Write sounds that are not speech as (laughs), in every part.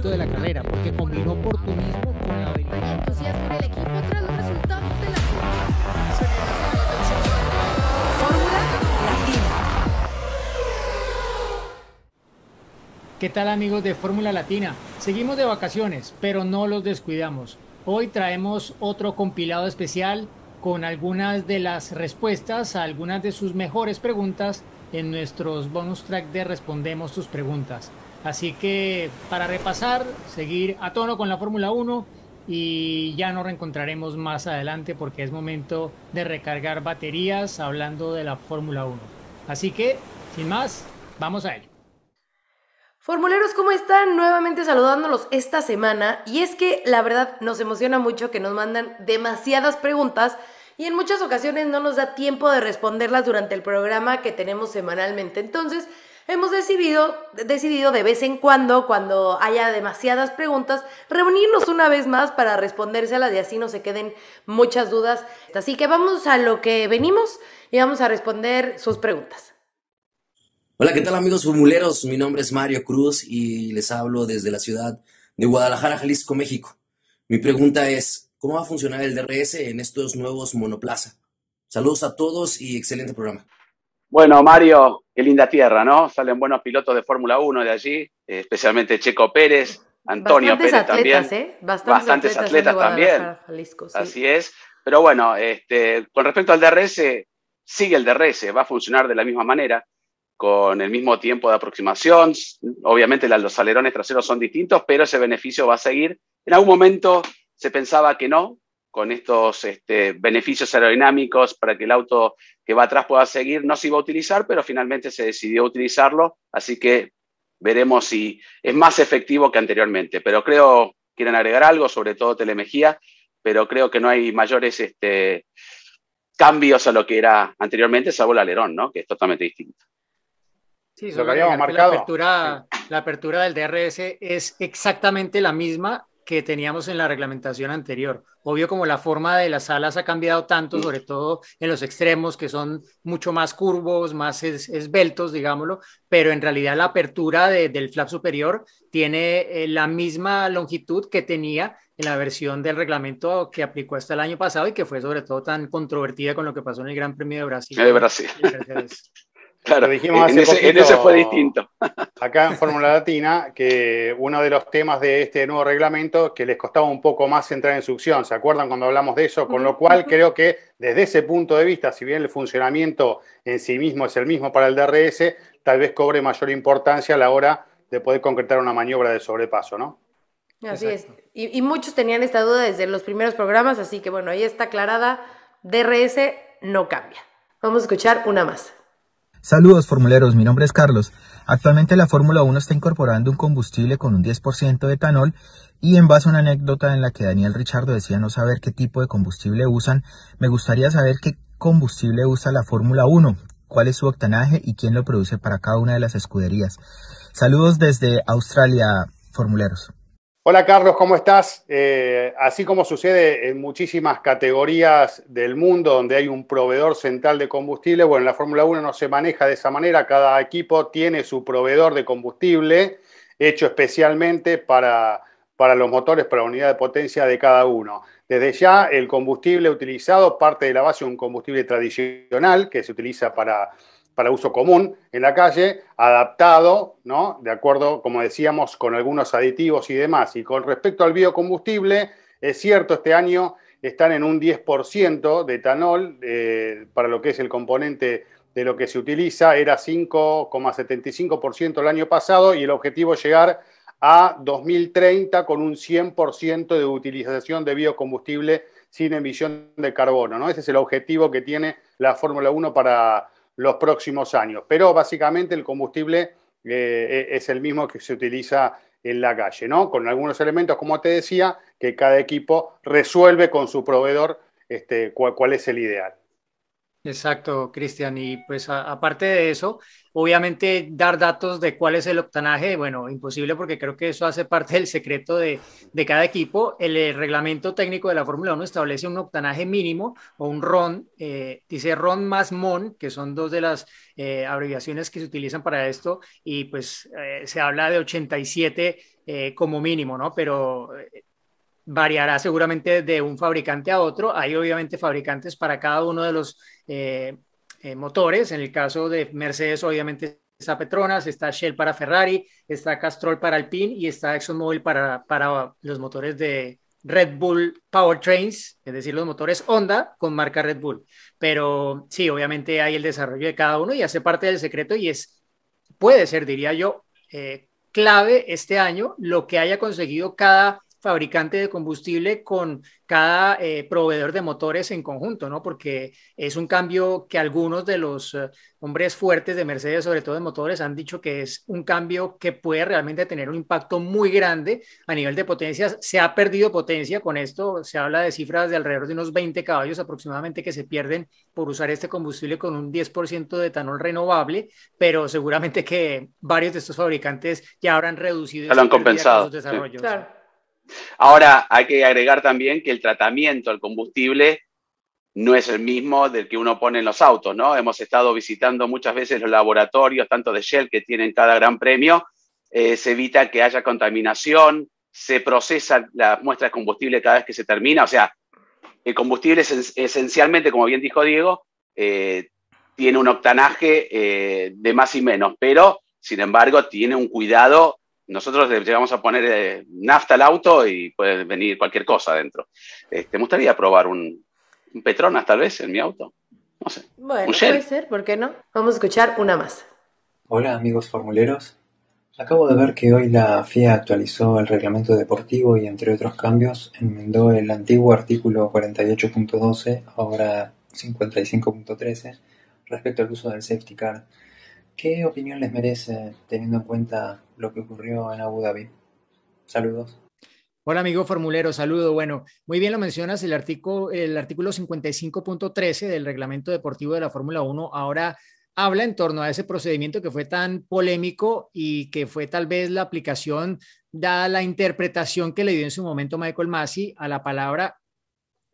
de la carrera, porque combinó oportunismo con la entusiasmo el equipo tras los resultados de la ¿Qué tal amigos de Fórmula Latina? Seguimos de vacaciones, pero no los descuidamos. Hoy traemos otro compilado especial con algunas de las respuestas a algunas de sus mejores preguntas en nuestros bonus track de Respondemos sus preguntas. Así que para repasar, seguir a tono con la Fórmula 1 y ya nos reencontraremos más adelante porque es momento de recargar baterías hablando de la Fórmula 1. Así que, sin más, vamos a ello. Formuleros, ¿cómo están? Nuevamente saludándolos esta semana. Y es que la verdad nos emociona mucho que nos mandan demasiadas preguntas y en muchas ocasiones no nos da tiempo de responderlas durante el programa que tenemos semanalmente. Entonces, hemos decidido, decidido de vez en cuando, cuando haya demasiadas preguntas, reunirnos una vez más para responderse a respondérselas y así no se queden muchas dudas. Así que vamos a lo que venimos y vamos a responder sus preguntas. Hola, ¿qué tal amigos formuleros? Mi nombre es Mario Cruz y les hablo desde la ciudad de Guadalajara, Jalisco, México. Mi pregunta es, ¿cómo va a funcionar el DRS en estos nuevos monoplaza? Saludos a todos y excelente programa. Bueno, Mario, qué linda tierra, ¿no? Salen buenos pilotos de Fórmula 1 de allí, eh, especialmente Checo Pérez, Antonio Bastantes Pérez atletas, también. ¿eh? Bastantes, atletas, también. Así es. Pero bueno, este, con respecto al DRS, sigue el DRS, va a funcionar de la misma manera, con el mismo tiempo de aproximación. Obviamente los alerones traseros son distintos, pero ese beneficio va a seguir. En algún momento se pensaba que no, con estos este, beneficios aerodinámicos para que el auto que va atrás pueda seguir. No se iba a utilizar, pero finalmente se decidió utilizarlo, así que veremos si es más efectivo que anteriormente. Pero creo, quieren agregar algo, sobre todo telemejía, pero creo que no hay mayores este, cambios a lo que era anteriormente, salvo el alerón, ¿no? que es totalmente distinto. Sí, lo habíamos marcado. la apertura del DRS es exactamente la misma que teníamos en la reglamentación anterior. Obvio como la forma de las alas ha cambiado tanto, sobre todo en los extremos que son mucho más curvos, más esbeltos, digámoslo, pero en realidad la apertura del flap superior tiene eh, la misma longitud que tenía en la versión del reglamento que aplicó hasta el año pasado y que fue sobre todo tan controvertida con lo que pasó en el Gran Premio de Brasil. De Brasil. Claro, dijimos en, ese, fue distinto. (laughs) Acá en Fórmula Latina, que uno de los temas de este nuevo reglamento que les costaba un poco más entrar en succión, ¿se acuerdan cuando hablamos de eso? Con lo cual creo que desde ese punto de vista, si bien el funcionamiento en sí mismo es el mismo para el DRS, tal vez cobre mayor importancia a la hora de poder concretar una maniobra de sobrepaso, ¿no? Así es. Y, y muchos tenían esta duda desde los primeros programas, así que bueno, ahí está aclarada. DRS no cambia. Vamos a escuchar una más. Saludos formuleros, mi nombre es Carlos. Actualmente la Fórmula 1 está incorporando un combustible con un 10% de etanol y en base a una anécdota en la que Daniel Richardo decía no saber qué tipo de combustible usan, me gustaría saber qué combustible usa la Fórmula 1, cuál es su octanaje y quién lo produce para cada una de las escuderías. Saludos desde Australia, formuleros. Hola Carlos, ¿cómo estás? Eh, así como sucede en muchísimas categorías del mundo donde hay un proveedor central de combustible, bueno, la Fórmula 1 no se maneja de esa manera, cada equipo tiene su proveedor de combustible hecho especialmente para, para los motores, para la unidad de potencia de cada uno. Desde ya el combustible utilizado parte de la base de un combustible tradicional que se utiliza para para uso común en la calle, adaptado, ¿no? De acuerdo, como decíamos, con algunos aditivos y demás. Y con respecto al biocombustible, es cierto, este año están en un 10% de etanol eh, para lo que es el componente de lo que se utiliza, era 5,75% el año pasado y el objetivo es llegar a 2030 con un 100% de utilización de biocombustible sin emisión de carbono. ¿no? Ese es el objetivo que tiene la Fórmula 1 para, los próximos años. Pero básicamente el combustible eh, e, es el mismo que se utiliza en la calle, ¿no? Con algunos elementos, como te decía, que cada equipo resuelve con su proveedor este, cuál es el ideal. Exacto, Cristian. Y pues aparte de eso, obviamente dar datos de cuál es el octanaje, bueno, imposible porque creo que eso hace parte del secreto de, cada equipo. El, eh, reglamento técnico de la Fórmula 1 establece un octanaje mínimo o un RON, eh, dice RON más MON, que son dos de las eh, abreviaciones que se utilizan para esto, y pues se habla de 87 como mínimo, ¿no? Pero variará seguramente de un fabricante a otro. Hay obviamente fabricantes para cada uno de los eh, eh, motores. En el caso de Mercedes, obviamente está Petronas, está Shell para Ferrari, está Castrol para Alpine y está ExxonMobil para, para los motores de Red Bull Powertrains, es decir, los motores Honda con marca Red Bull. Pero sí, obviamente hay el desarrollo de cada uno y hace parte del secreto y es, puede ser, diría yo, eh, clave este año lo que haya conseguido cada fabricante de combustible con cada eh, proveedor de motores en conjunto, ¿no? Porque es un cambio que algunos de los eh, hombres fuertes de Mercedes, sobre todo de motores, han dicho que es un cambio que puede realmente tener un impacto muy grande a nivel de potencias. Se ha perdido potencia con esto, se habla de cifras de alrededor de unos 20 caballos aproximadamente que se pierden por usar este combustible con un 10% de etanol renovable, pero seguramente que varios de estos fabricantes ya habrán reducido lo han compensado. desarrollos. Claro. Ahora, hay que agregar también que el tratamiento al combustible no es el mismo del que uno pone en los autos, ¿no? Hemos estado visitando muchas veces los laboratorios, tanto de Shell que tienen cada gran premio, eh, se evita que haya contaminación, se procesan las muestras de combustible cada vez que se termina, o sea, el combustible es esencialmente, como bien dijo Diego, eh, tiene un octanaje eh, de más y menos, pero sin embargo tiene un cuidado nosotros llegamos a poner eh, nafta al auto y puede venir cualquier cosa adentro. ¿Te este, gustaría probar un, un, Petronas tal vez en mi auto. No sé. Bueno, puede ser, ¿por qué no? Vamos a escuchar una más. Hola amigos formuleros. Acabo de ver que hoy la FIA actualizó el reglamento deportivo y entre otros cambios enmendó el antiguo artículo 48.12, ahora 55.13, respecto al uso del safety car. ¿Qué opinión les merece teniendo en cuenta lo que ocurrió en Abu Dhabi. Saludos. Hola amigo formulero, saludo. Bueno, muy bien lo mencionas, el artículo, el artículo 55.13 del reglamento deportivo de la Fórmula 1 ahora habla en torno a ese procedimiento que fue tan polémico y que fue tal vez la aplicación, dada la interpretación que le dio en su momento Michael Masi a la palabra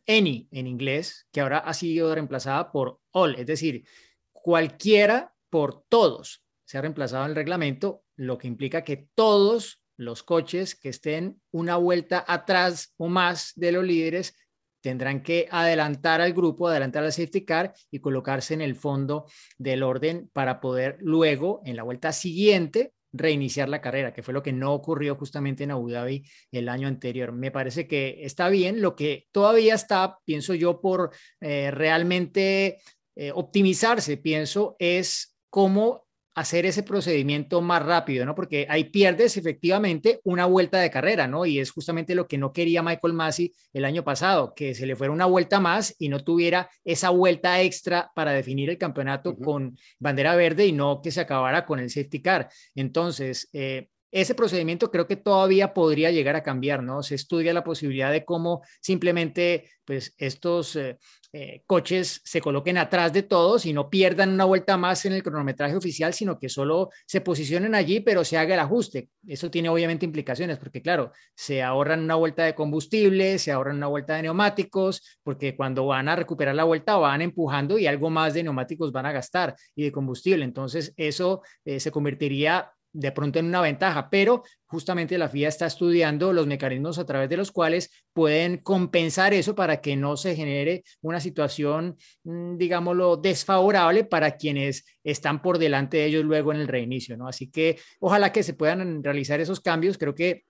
any en inglés, que ahora ha sido reemplazada por all, es decir, cualquiera por todos se ha reemplazado el reglamento, lo que implica que todos los coches que estén una vuelta atrás o más de los líderes tendrán que adelantar al grupo, adelantar al safety car y colocarse en el fondo del orden para poder luego, en la vuelta siguiente, reiniciar la carrera, que fue lo que no ocurrió justamente en Abu Dhabi el año anterior. Me parece que está bien, lo que todavía está, pienso yo, por eh, realmente eh, optimizarse, pienso, es cómo hacer ese procedimiento más rápido, ¿no? Porque ahí pierdes efectivamente una vuelta de carrera, ¿no? Y es justamente lo que no quería Michael Massey el año pasado, que se le fuera una vuelta más y no tuviera esa vuelta extra para definir el campeonato con bandera verde y no que se acabara con el safety car. Entonces, eh, ese procedimiento creo que todavía podría llegar a cambiar, ¿no? Se estudia la posibilidad de cómo simplemente pues, estos eh, eh, coches se coloquen atrás de todos y no pierdan una vuelta más en el cronometraje oficial, sino que solo se posicionen allí, pero se haga el ajuste. Eso tiene obviamente implicaciones, porque claro, se ahorran una vuelta de combustible, se ahorran una vuelta de neumáticos, porque cuando van a recuperar la vuelta van empujando y algo más de neumáticos van a gastar y de combustible. Entonces, eso eh, se convertiría de pronto en una ventaja, pero justamente la FIA está estudiando los mecanismos a través de los cuales pueden compensar eso para que no se genere una situación, mm, digámoslo, desfavorable para quienes están por delante de ellos luego en el reinicio, ¿no? Así que ojalá que se puedan realizar esos cambios, creo que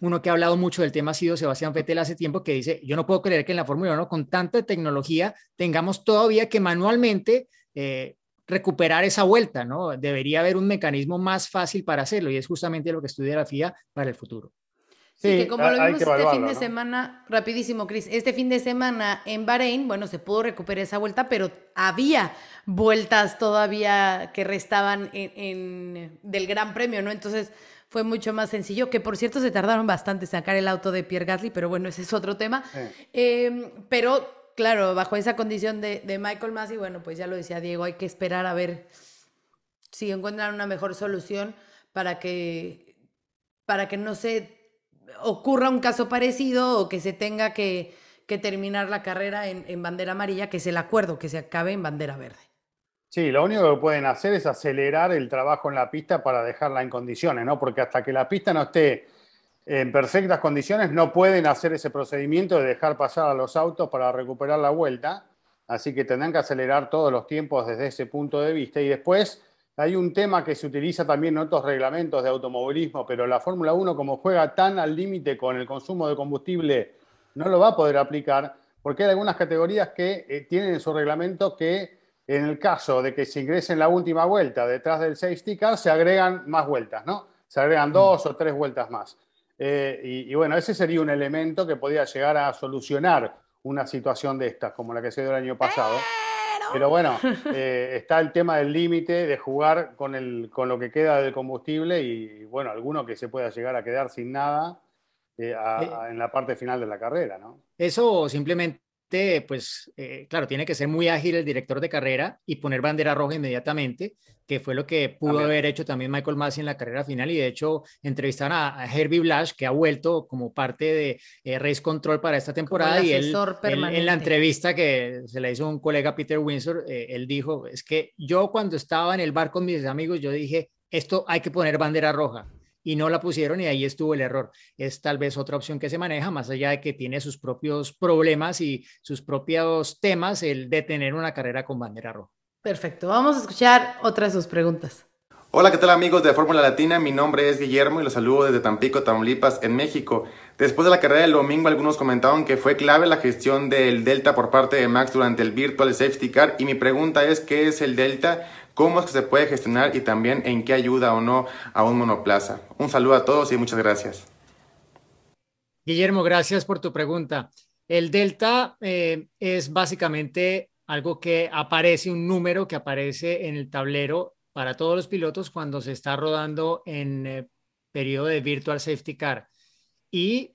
uno que ha hablado mucho del tema ha sido Sebastián Vettel hace tiempo que dice, yo no puedo creer que en la Fórmula 1 con tanta tecnología tengamos todavía que manualmente eh, recuperar esa vuelta, ¿no? Debería haber un mecanismo más fácil para hacerlo y es justamente lo que estudia la FIA para el futuro. Sí, que como lo vimos este fin de semana, rapidísimo, Cris, este fin de semana en Bahrein, bueno, se pudo recuperar esa vuelta, pero había vueltas todavía que restaban en, del Gran Premio, ¿no? Entonces fue mucho más sencillo, que por cierto se tardaron bastante en sacar el auto de Pierre Gasly, pero bueno, ese es otro tema. Em, pero Claro, bajo esa condición de, Michael Masi, bueno, pues ya lo decía Diego, hay que esperar a ver si encuentran una mejor solución para que, para que no se ocurra un caso parecido o que se tenga que, terminar la carrera en, en, bandera amarilla, que es el acuerdo, que se acabe en bandera verde. Sí, lo único que pueden hacer es acelerar el trabajo en la pista para dejarla en condiciones, ¿no? Porque hasta que la pista no esté en perfectas condiciones no pueden hacer ese procedimiento de dejar pasar a los autos para recuperar la vuelta, así que tendrán que acelerar todos los tiempos desde ese punto de vista. Y después hay un tema que se utiliza también en otros reglamentos de automovilismo, pero la Fórmula 1 como juega tan al límite con el consumo de combustible, no lo va a poder aplicar, porque hay algunas categorías que eh, tienen en su reglamento que en el caso de que se ingrese en la última vuelta detrás del safety car, se agregan más vueltas, ¿no? Se agregan mm. dos o tres vueltas más. Eh, y, bueno, ese sería un elemento que podía llegar a solucionar una situación de estas, como la que se dio el año pasado. Pero bueno, (laughs) eh, está el tema del límite, de jugar con, el, con lo que queda del combustible y, bueno, alguno que se pueda llegar a quedar sin nada eh, en la parte final de la carrera, Eso simplemente pues, eh, claro, tiene que ser muy ágil el director de carrera y poner bandera roja inmediatamente, que fue lo que pudo haber hecho también Michael Massey en la carrera final. Y de hecho, entrevistaron a, Herbie Blash, que ha vuelto como parte de eh, Race Control para esta temporada. Y él, en la entrevista que se le hizo un colega Peter Windsor, eh, él dijo: Es que yo cuando estaba en el bar con mis amigos, yo dije, esto hay que poner bandera roja y no la pusieron y ahí estuvo el error. Es tal vez otra opción que se maneja, más allá de que tiene sus propios problemas y sus propios temas, el de tener una carrera con bandera roja. Perfecto, vamos a escuchar otras de sus preguntas. Hola, ¿qué tal amigos de Fórmula Latina? Mi nombre es Guillermo y los saludo desde Tampico, Tamaulipas, en México. Después de la carrera del domingo, algunos comentaron que fue clave la gestión del Delta por parte de Max durante el Virtual Safety Car y mi pregunta es, ¿qué es el Delta? cómo es que se puede gestionar y también en qué ayuda o no a un monoplaza. Un saludo a todos y muchas gracias. Guillermo, gracias por tu pregunta. El delta eh, es básicamente algo que aparece, un número que aparece en el tablero para todos los pilotos cuando se está rodando en eh, periodo de virtual safety car. Y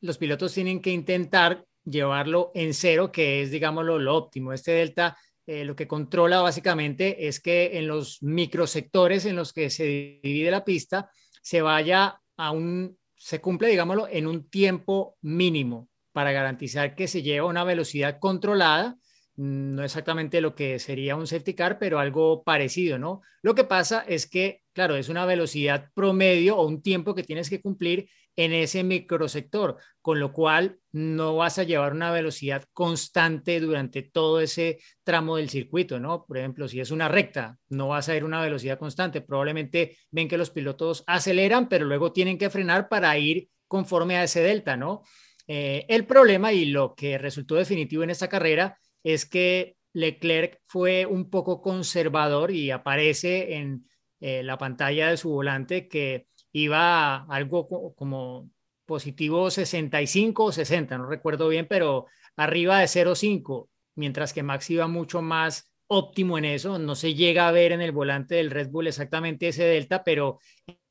los pilotos tienen que intentar llevarlo en cero, que es, digámoslo, lo óptimo. Este delta eh, lo que controla básicamente es que en los microsectores en los que se divide la pista se vaya a un, se cumple, digámoslo, en un tiempo mínimo para garantizar que se lleva una velocidad controlada, no exactamente lo que sería un safety car, pero algo parecido, ¿no? Lo que pasa es que, claro, es una velocidad promedio o un tiempo que tienes que cumplir en ese microsector, con lo cual no vas a llevar una velocidad constante durante todo ese tramo del circuito, ¿no? Por ejemplo, si es una recta, no vas a ir a una velocidad constante. Probablemente ven que los pilotos aceleran, pero luego tienen que frenar para ir conforme a ese delta, ¿no? Eh, el problema y lo que resultó definitivo en esta carrera es que Leclerc fue un poco conservador y aparece en eh, la pantalla de su volante que iba algo como positivo 65 o 60, no recuerdo bien, pero arriba de 0,5, mientras que Max iba mucho más óptimo en eso. No se llega a ver en el volante del Red Bull exactamente ese delta, pero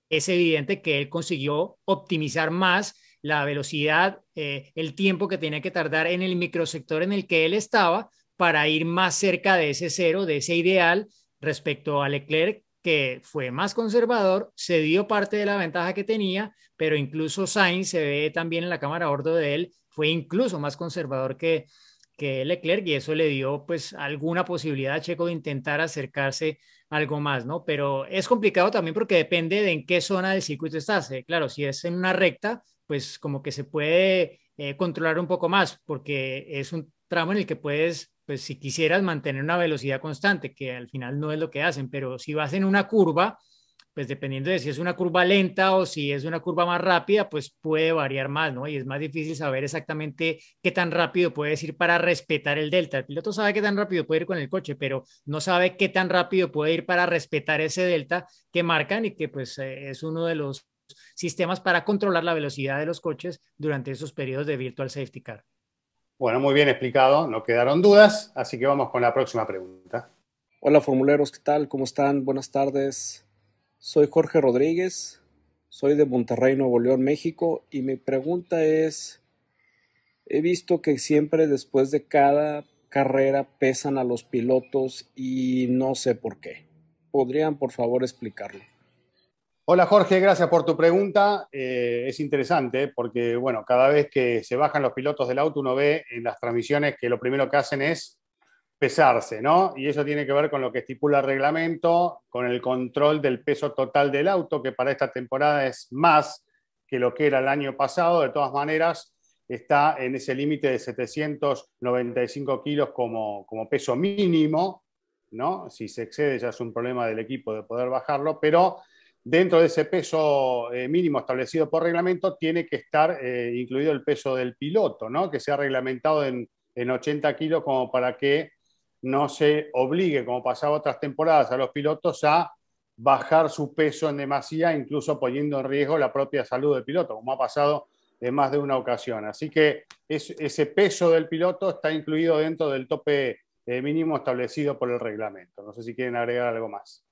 es evidente que él consiguió optimizar más la velocidad, eh, el tiempo que tenía que tardar en el microsector en el que él estaba para ir más cerca de ese cero, de ese ideal respecto a Leclerc, que fue más conservador, se dio parte de la ventaja que tenía, pero incluso Sainz se ve también en la cámara a bordo de él, fue incluso más conservador que, que Leclerc y eso le dio pues alguna posibilidad a Checo de intentar acercarse algo más, ¿no? Pero es complicado también porque depende de en qué zona del circuito estás. Eh, claro, si es en una recta, pues como que se puede eh, controlar un poco más porque es un tramo en el que puedes pues si quisieras mantener una velocidad constante, que al final no es lo que hacen, pero si vas en una curva, pues dependiendo de si es una curva lenta o si es una curva más rápida, pues puede variar más, ¿no? Y es más difícil saber exactamente qué tan rápido puedes ir para respetar el delta. El piloto sabe qué tan rápido puede ir con el coche, pero no sabe qué tan rápido puede ir para respetar ese delta que marcan y que pues eh, es uno de los sistemas para controlar la velocidad de los coches durante esos periodos de virtual safety car. Bueno, muy bien explicado, no quedaron dudas, así que vamos con la próxima pregunta. Hola formuleros, ¿qué tal? ¿Cómo están? Buenas tardes. Soy Jorge Rodríguez, soy de Monterrey, Nuevo León, México, y mi pregunta es, he visto que siempre después de cada carrera pesan a los pilotos y no sé por qué. ¿Podrían por favor explicarlo? Hola Jorge, gracias por tu pregunta. Eh, es interesante porque, bueno, cada vez que se bajan los pilotos del auto uno ve en las transmisiones que lo primero que hacen es pesarse, ¿no? Y eso tiene que ver con lo que estipula el reglamento, con el control del peso total del auto, que para esta temporada es más que lo que era el año pasado. De todas maneras, está en ese límite de 795 kilos como, como peso mínimo, ¿no? Si se excede ya es un problema del equipo de poder bajarlo, pero Dentro de ese peso eh, mínimo establecido por reglamento tiene que estar eh, incluido el peso del piloto, ¿no? que ha reglamentado en, 80 kilos como para que no se obligue, como pasaba otras temporadas, a los pilotos a bajar su peso en demasía, incluso poniendo en riesgo la propia salud del piloto, como ha pasado en más de una ocasión. Así que ese peso del piloto está incluido dentro del tope eh, mínimo establecido por el reglamento. No sé si quieren agregar algo más.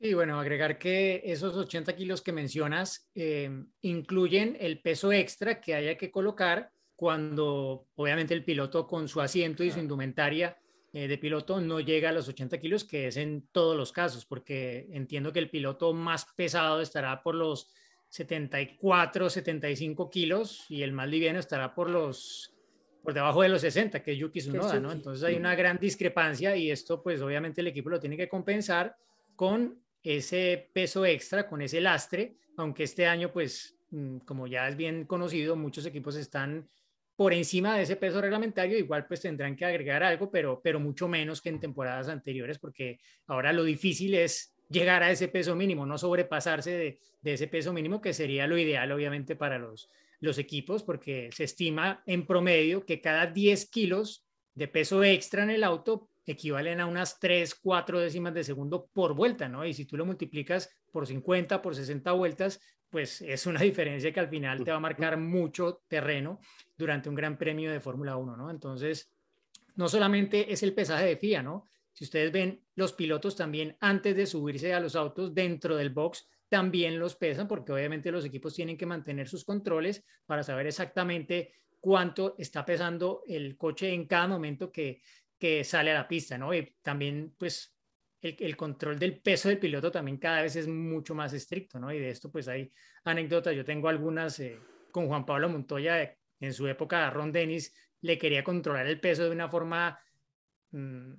Y bueno, agregar que esos 80 kilos que mencionas em, incluyen el peso extra que haya que colocar cuando obviamente el piloto con su asiento y su indumentaria eh, de piloto no llega a los 80 kilos, que es en todos los casos, porque entiendo que el piloto más pesado estará por los 74, 75 kilos y el más liviano estará por los por debajo de los 60, que es Yuki Tsunoda, ¿no? Entonces hay una gran discrepancia y esto pues obviamente el equipo lo tiene que compensar con ese peso extra, con ese lastre, aunque este año, pues, mm, como ya es bien conocido, muchos equipos están por encima de ese peso reglamentario, igual pues tendrán que agregar algo, pero, pero mucho menos que en temporadas anteriores, porque ahora lo difícil es llegar a ese peso mínimo, no sobrepasarse de, ese peso mínimo, que sería lo ideal, obviamente, para los, los equipos, porque se estima en promedio que cada 10 kilos de peso extra en el auto equivalen a unas 3, 4 décimas de segundo por vuelta, ¿no? Y si tú lo multiplicas por 50, por 60 vueltas, pues es una (laughs) diferencia que al final te va a marcar mucho terreno durante un gran premio de Fórmula 1, ¿no? Entonces, no solamente es el pesaje de FIA, ¿no? Si ustedes ven, los pilotos también antes de subirse a los autos dentro del box, también los pesan porque obviamente los equipos tienen que mantener sus controles para saber exactamente cuánto está pesando el coche en cada momento que que sale a la pista, ¿no? Y también, pues, el, control del peso del piloto también cada vez es mucho más estricto, ¿no? Y de esto, pues, hay anécdotas. Yo tengo algunas eh, con Juan Pablo Montoya, en su época, Ron Dennis le quería controlar el peso de una forma mm,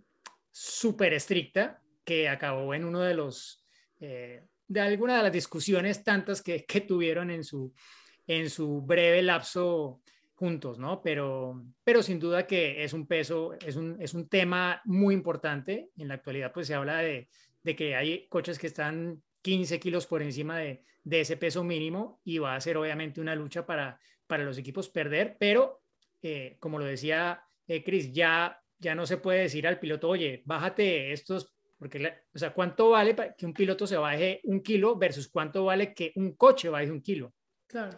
súper estricta que acabó en uno de los... Eh, de alguna de las discusiones tantas que, que tuvieron en su, en su breve lapso juntos, ¿no? Pero, pero sin duda que es un peso, es un, es un tema muy importante. En la actualidad, pues se habla de, que hay coches que están 15 kilos por encima de, ese peso mínimo y va a ser obviamente una lucha para, para los equipos perder, pero eh, como lo decía eh, Chris, ya, ya no se puede decir al piloto, oye, bájate estos, porque, o sea, ¿cuánto vale que un piloto se baje un kilo versus cuánto vale que un coche baje un kilo?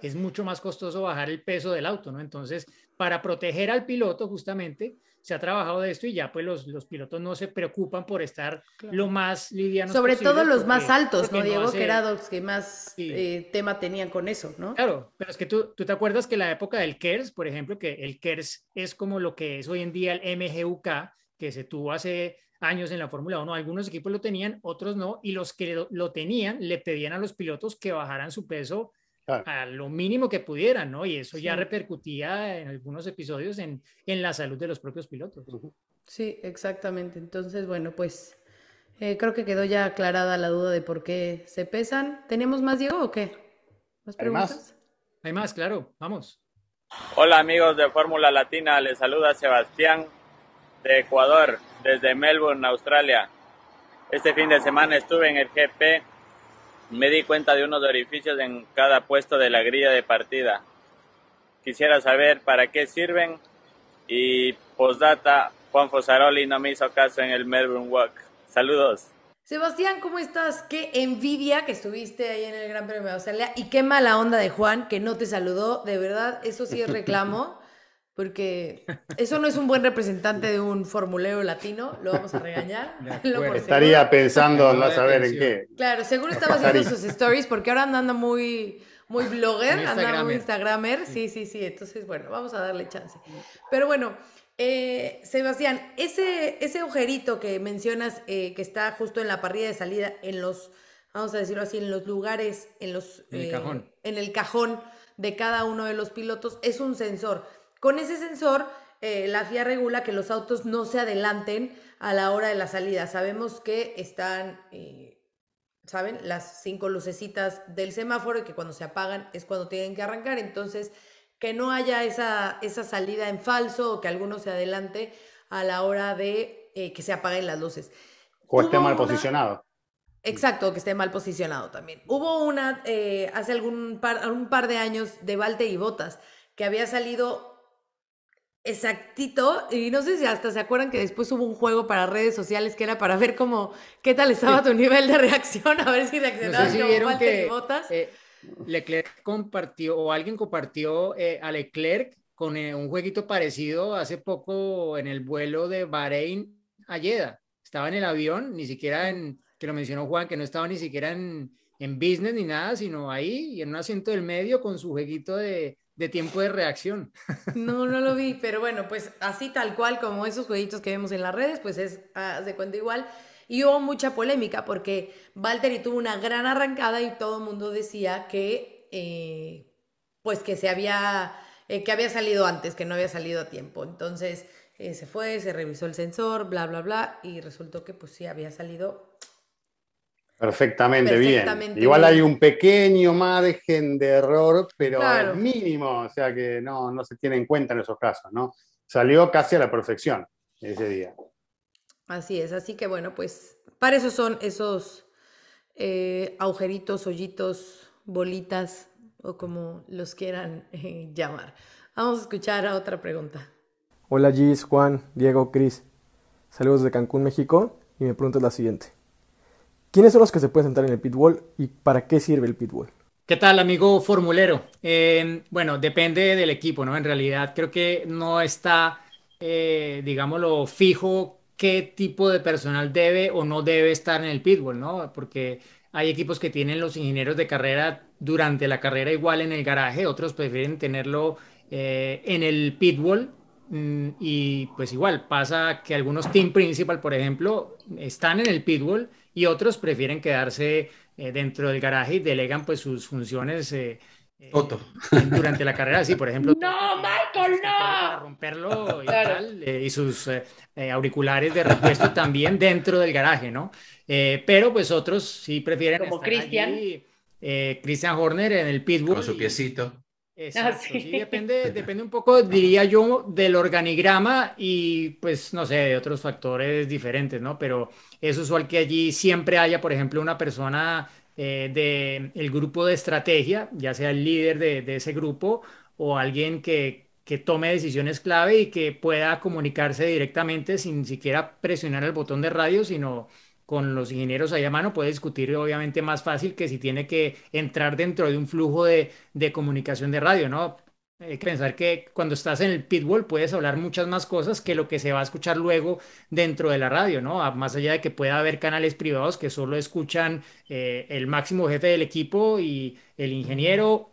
Es mucho más costoso bajar el peso del auto, ¿no? Entonces, para proteger al piloto justamente, se ha trabajado de esto y ya pues los, pilotos no se preocupan por estar lo más livianos. Sobre todo los más altos, ¿no, Diego? Que que más eh, tema tenían con eso, ¿no? Claro, pero es que tú, te acuerdas que la época del KERS, por ejemplo, que el KERS es como lo que es hoy en día el MGUK, que se tuvo hace años en la Fórmula 1. Algunos equipos lo tenían, otros no, y los que lo tenían le pedían a los pilotos que bajaran su peso a lo mínimo que pudieran, ¿no? Y eso ya repercutía en algunos episodios en, en la salud de los propios pilotos. Sí, exactamente. Entonces, bueno, pues eh, creo que quedó ya aclarada la duda de por qué se pesan. ¿Tenemos más, Diego, o qué? ¿Más preguntas? Hay más, Hay más claro. Vamos. Hola amigos de Fórmula Latina, les saluda Sebastián de Ecuador, desde Melbourne, Australia. Este fin de semana estuve en el GP me di cuenta de unos orificios en cada puesto de la grilla de partida. Quisiera saber para qué sirven y postdata, Juan Fosaroli no me hizo caso en el Melbourne Walk. Saludos. Sebastián, ¿cómo estás? Qué envidia que estuviste ahí en el Gran Premio de Australia y qué mala onda de Juan que no te saludó. De verdad, eso sí es reclamo. (laughs) porque eso no es un buen representante de un formuleo latino, lo vamos a regañar. (laughs) estaría pensando, no saber en qué. Claro, seguro estaba haciendo sus stories porque ahora anda muy, muy blogger, anda muy Instagramer. Sí, sí, sí, entonces bueno, vamos a darle chance. Pero bueno, eh, Sebastián, ese, ese agujerito que mencionas eh, que está justo en la parrilla de salida, en los, vamos a decirlo así, en los lugares, en los... En el eh, cajón de cada uno de los pilotos, es un sensor. Con ese sensor, eh, la FIA regula que los autos no se adelanten a la hora de la salida. Sabemos que están, eh, ¿saben? Las cinco lucecitas del semáforo y que cuando se apagan es cuando tienen que arrancar. Entonces, que no haya esa, esa salida en falso o que alguno se adelante a la hora de eh, que se apaguen las luces. O esté mal posicionado. Exacto, que esté mal posicionado también. Hubo una hace algún par, un par de años de Balte y Botas que había salido Exactito, y no sé si hasta se acuerdan que después hubo un juego para redes sociales que era para ver cómo, qué tal estaba tu nivel de reacción, a ver si reaccionabas no si botas. Eh, Leclerc compartió, o alguien compartió eh, a Leclerc con eh, un jueguito parecido hace poco en el vuelo de Bahrein a Estaba en el avión, ni siquiera en, que lo mencionó Juan, que no estaba ni siquiera en, business ni nada, sino ahí, y en un asiento del medio con su jueguito de, de tiempo de reacción. (laughs) No, no lo vi, pero bueno, pues así tal cual como esos jueguitos que vemos en las redes, pues es de cuenta igual. Y hubo mucha polémica porque Valtteri tuvo una gran arrancada y todo el mundo decía que, eh, pues que se había, eh, que había salido antes, que no había salido a tiempo. Entonces eh, se fue, se revisó el sensor, bla, bla, bla, y resultó que pues sí había salido Perfectamente, bien. Igual hay un pequeño margen de error, pero mínimo, o sea que no, no se tiene en cuenta en esos casos, ¿no? Salió casi a la perfección ese día. Así es, así que bueno, pues para eso son esos eh, agujeritos, hoyitos, bolitas o como los quieran eh, llamar. Vamos a escuchar a otra pregunta. Hola Gis, Juan, Diego, Cris. Saludos de Cancún, México y me pregunto la siguiente. ¿Quiénes son los que se pueden sentar en el pit y para qué sirve el pit ¿Qué tal, amigo formulero? Eh, bueno, depende del equipo, ¿no? En realidad creo que no está, eh, digámoslo, fijo qué tipo de personal debe o no debe estar en el pit ¿no? Porque hay equipos que tienen los ingenieros de carrera durante la carrera igual en el garaje, otros prefieren tenerlo eh, en el pit wall mm, y pues igual pasa que algunos team principal, por ejemplo, están en el pit wall y otros prefieren quedarse eh, dentro del garaje y delegan pues sus funciones. Eh, eh, durante la carrera, sí, por ejemplo. (laughs) ¡No, Michael, no! romperlo y tal, y sus auriculares de repuesto (laughs) también dentro del garaje, ¿no? pero pues otros sí prefieren. Como Cristian. Cristian Horner en el Pitbull. Con su piecito. Ah, Exacto, sí. depende, depende un poco, diría yo, del organigrama y pues no sé, de otros factores diferentes, ¿no? Pero es usual que allí siempre haya, por ejemplo, una persona eh, del grupo de estrategia, ya sea el líder de, de ese grupo o alguien que, que tome decisiones clave y que pueda comunicarse directamente sin siquiera presionar el botón de radio, sino con los ingenieros ahí a mano puede discutir obviamente más fácil que si tiene que entrar dentro de un flujo de, comunicación de radio, ¿no? Hay que pensar que cuando estás en el pitbull puedes hablar muchas más cosas que lo que se va a escuchar luego dentro de la radio, ¿no? Más allá de que pueda haber canales privados que solo escuchan eh, el máximo jefe del equipo y el ingeniero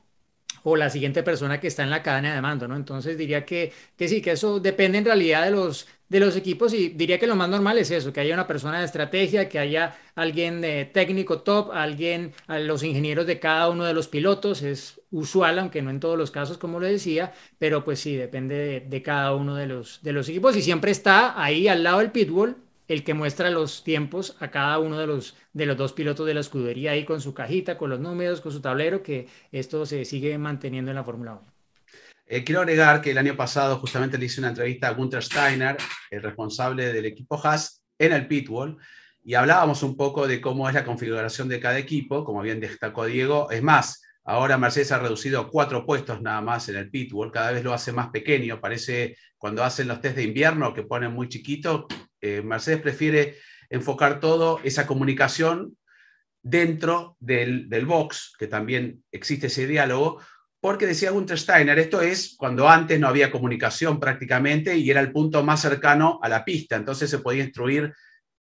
o la siguiente persona que está en la cadena de mando, ¿no? Entonces diría que, que sí, que eso depende en realidad de los de los equipos y diría que lo más normal es eso, que haya una persona de estrategia, que haya alguien de técnico top, alguien, los ingenieros de cada uno de los pilotos, es usual, aunque no en todos los casos, como lo decía, pero pues sí, depende de, cada uno de los, de los equipos y siempre está ahí al lado del pitbull el que muestra los tiempos a cada uno de los, de los dos pilotos de la escudería ahí con su cajita, con los números, con su tablero, que esto se sigue manteniendo en la Fórmula 1. Eh, quiero agregar que el año pasado justamente le hice una entrevista a Gunther Steiner, el responsable del equipo Haas, en el Pitwall, y hablábamos un poco de cómo es la configuración de cada equipo, como bien destacó Diego. Es más, ahora Mercedes ha reducido cuatro puestos nada más en el Pitwall, cada vez lo hace más pequeño, parece cuando hacen los test de invierno que ponen muy chiquito, eh, Mercedes prefiere enfocar todo esa comunicación dentro del, del box, que también existe ese diálogo, porque decía Gunter Steiner, esto es cuando antes no había comunicación prácticamente y era el punto más cercano a la pista, entonces se podía instruir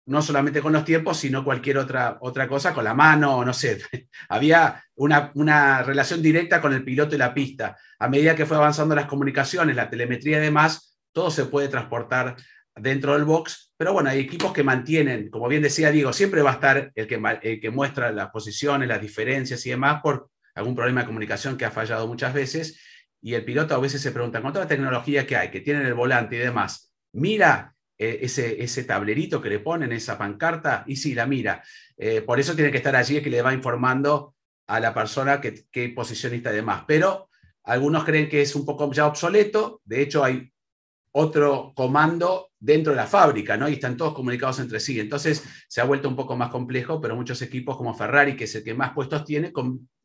no solamente con los tiempos, sino cualquier otra, otra cosa, con la mano, o no sé. (laughs) había una, relación directa con el piloto y la pista. A medida que fue avanzando las comunicaciones, la telemetría y demás, todo se puede transportar dentro del box, pero bueno, hay equipos que mantienen, como bien decía Diego, siempre va a estar el que, que muestra las posiciones, las diferencias y demás, por, algún problema de comunicación que ha fallado muchas veces, y el piloto a veces se pregunta, con toda la tecnología que hay, que tiene en el volante y demás, mira eh, ese, ese, tablerito que le ponen, esa pancarta, y sí, la mira. Eh, por eso tiene que estar allí, que le va informando a la persona qué que posición está y demás. Pero algunos creen que es un poco ya obsoleto, de hecho hay otro comando dentro de la fábrica, ¿no? Y están todos comunicados entre sí. Entonces se ha vuelto un poco más complejo, pero muchos equipos como Ferrari, que es el que más puestos tiene,